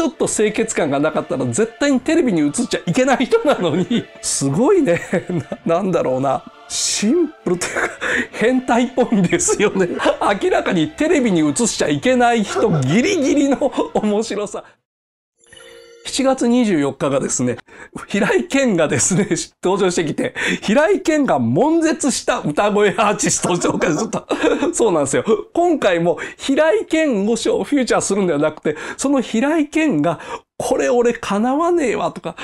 ちょっと清潔感がなかったら絶対にテレビに映っちゃいけない人なのに、すごいね。な、なんだろうな。シンプルというか、変態っぽいんですよね。明らかにテレビに映しちゃいけない人ギリギリの面白さ。7月24日がですね、平井健がですね、登場してきて、平井健が悶絶した歌声アーティストを紹介すると。そうなんですよ。今回も平井健をフューチャーするんではなくて、その平井健がこれ俺叶わねえわとか、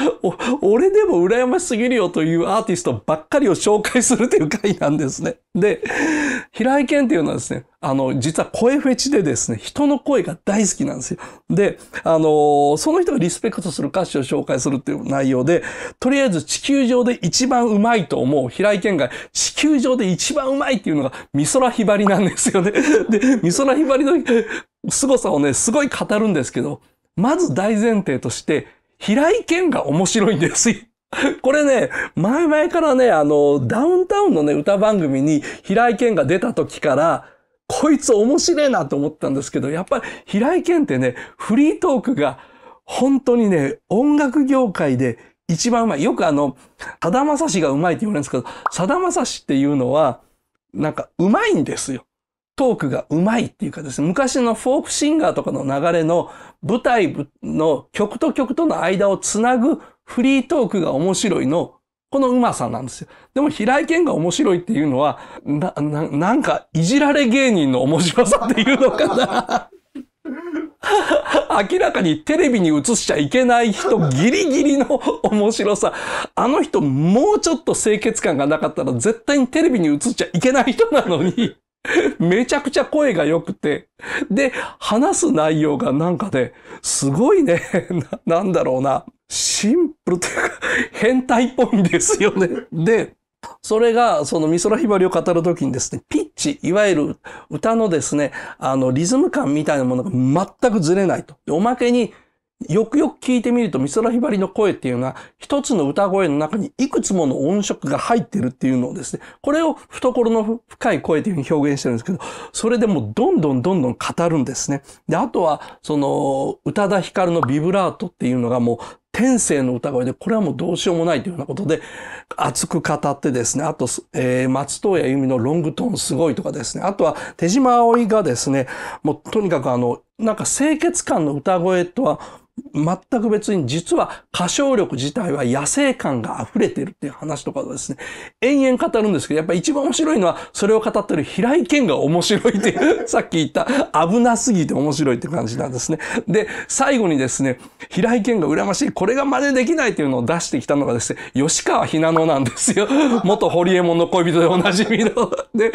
俺でも羨ましすぎるよというアーティストばっかりを紹介するという回なんですね。で、平井健っていうのはですね、あの、実は声フェチでですね、人の声が大好きなんですよ。で、あのその人がリスペクトする歌詞を紹介するっていう内容で、とりあえず地球上で一番うまいと思う平井健が地球上で一番うまいっていうのが美空ひばりなんですよね。で、美空ひばりの凄さをね、すごい語るんですけど、まず大前提として、平井健が面白いんですよ。これね、前々からね、あの、ダウンタウンのね、歌番組に平井健が出た時から、こいつ面白いなと思ったんですけど、やっぱり平井健ってね、フリートークが本当にね、音楽業界で一番うまい。よくあの、さだまさしがうまいって言われるんですけど、さだまさしっていうのは、なんかうまいんですよ。トークがうまいっていうかですね、昔のフォークシンガーとかの流れの舞台の曲と曲との間をつなぐフリートークが面白いの、このうまさなんですよ。でも平井堅が面白いっていうのは、な、ななんかいじられ芸人の面白さっていうのかな。明らかにテレビに映しちゃいけない人ギリギリの面白さ。あの人もうちょっと清潔感がなかったら絶対にテレビに映っちゃいけない人なのに めちゃくちゃ声が良くて。で、話す内容がなんかね、すごいね、ななんだろうな。シンプルというか、変態っぽいんですよね。で、それが、その美空ひばりを語るときにですね、ピッチ、いわゆる歌のですね、あの、リズム感みたいなものが全くずれないと。おまけに、よくよく聞いてみると、美空ひばりの声っていうのは、一つの歌声の中にいくつもの音色が入ってるっていうのをですね、これを懐の深い声というふうに表現してるんですけど、それでもどんどんどんどん語るんですね。で、あとは、その、宇多田ヒカルのビブラートっていうのがもう、天性の歌声で、これはもうどうしようもないというようなことで、熱く語ってですね、あと、えー、松任谷由実のロングトーンすごいとかですね、あとは手島葵がですね、もうとにかくあの、なんか清潔感の歌声とは、全く別に実は歌唱力自体は野生感が溢れてるっていう話とかですね、延々語るんですけど、やっぱ一番面白いのはそれを語ってる平井堅が面白いっていう、さっき言った危なすぎて面白いって感じなんですね。で、最後にですね、平井堅が羨ましい、これが真似できないっていうのを出してきたのがですね、吉川ひなのなんですよ。元ホリエモンの恋人でおなじみの。で、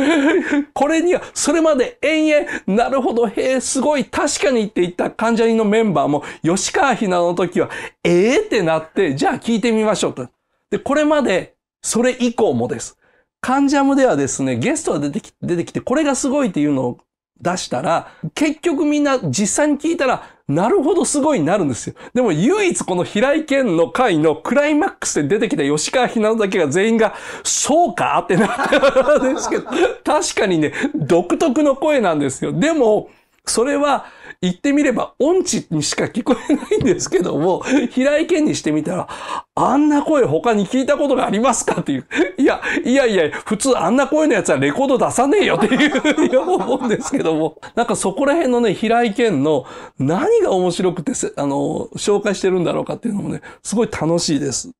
これには、それまで延々、なるほど、へえ、すごい、確かにって言った関ジャニのメンバーも、吉川アヒの時は、ええー、ってなって、じゃあ聞いてみましょうと。で、これまで、それ以降もです。カンジャムではですね、ゲストが出てき出てきて、これがすごいっていうのを出したら、結局みんな実際に聞いたら、なるほどすごいになるんですよ。でも唯一この平井健の回のクライマックスで出てきた吉川ひなのだけが全員が、そうかってなったんですけど、確かにね、独特の声なんですよ。でも、それは、言ってみれば音痴にしか聞こえないんですけども、平井堅にしてみたら、あんな声他に聞いたことがありますかっていう。いや、いやいや、普通あんな声のやつはレコード出さねえよっていうふうに思うんですけども、なんかそこら辺のね、平井堅の何が面白くて、あの、紹介してるんだろうかっていうのもね、すごい楽しいです。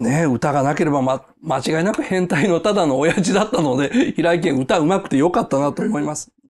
ねえ、歌がなければ、ま、間違いなく変態のただの親父だったので、平井堅歌うまくてよかったなと思います。